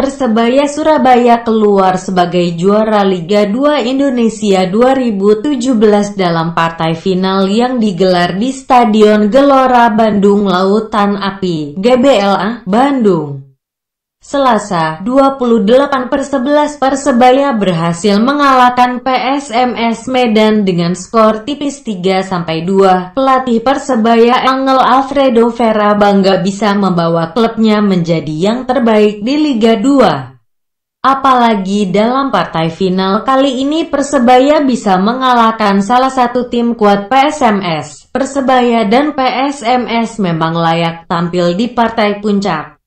Persebaya Surabaya keluar sebagai juara Liga 2 Indonesia 2017 dalam partai final yang digelar di Stadion Gelora Bandung Lautan Api, GBLA, Bandung. Selasa, 28 per 11 Persebaya berhasil mengalahkan PSMS Medan dengan skor tipis 3-2. Pelatih Persebaya Angel Alfredo Vera bangga bisa membawa klubnya menjadi yang terbaik di Liga 2. Apalagi dalam partai final kali ini Persebaya bisa mengalahkan salah satu tim kuat PSMS. Persebaya dan PSMS memang layak tampil di partai puncak.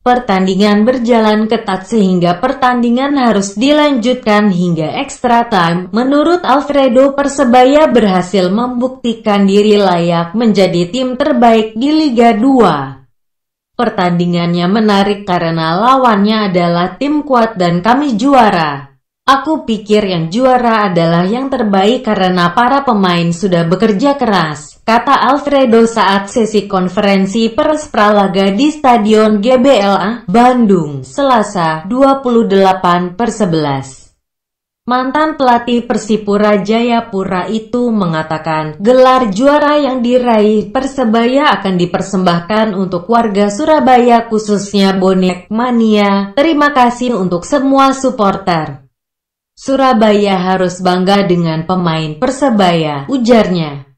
Pertandingan berjalan ketat sehingga pertandingan harus dilanjutkan hingga extra time. Menurut Alfredo Persebaya berhasil membuktikan diri layak menjadi tim terbaik di Liga 2. Pertandingannya menarik karena lawannya adalah tim kuat dan kami juara. Aku pikir yang juara adalah yang terbaik karena para pemain sudah bekerja keras, kata Alfredo saat sesi konferensi pers pralaga di Stadion GBLA, Bandung, Selasa, 28 per 11. Mantan pelatih Persipura Jayapura itu mengatakan, gelar juara yang diraih Persebaya akan dipersembahkan untuk warga Surabaya khususnya bonek mania. Terima kasih untuk semua supporter. Surabaya harus bangga dengan pemain Persebaya, ujarnya.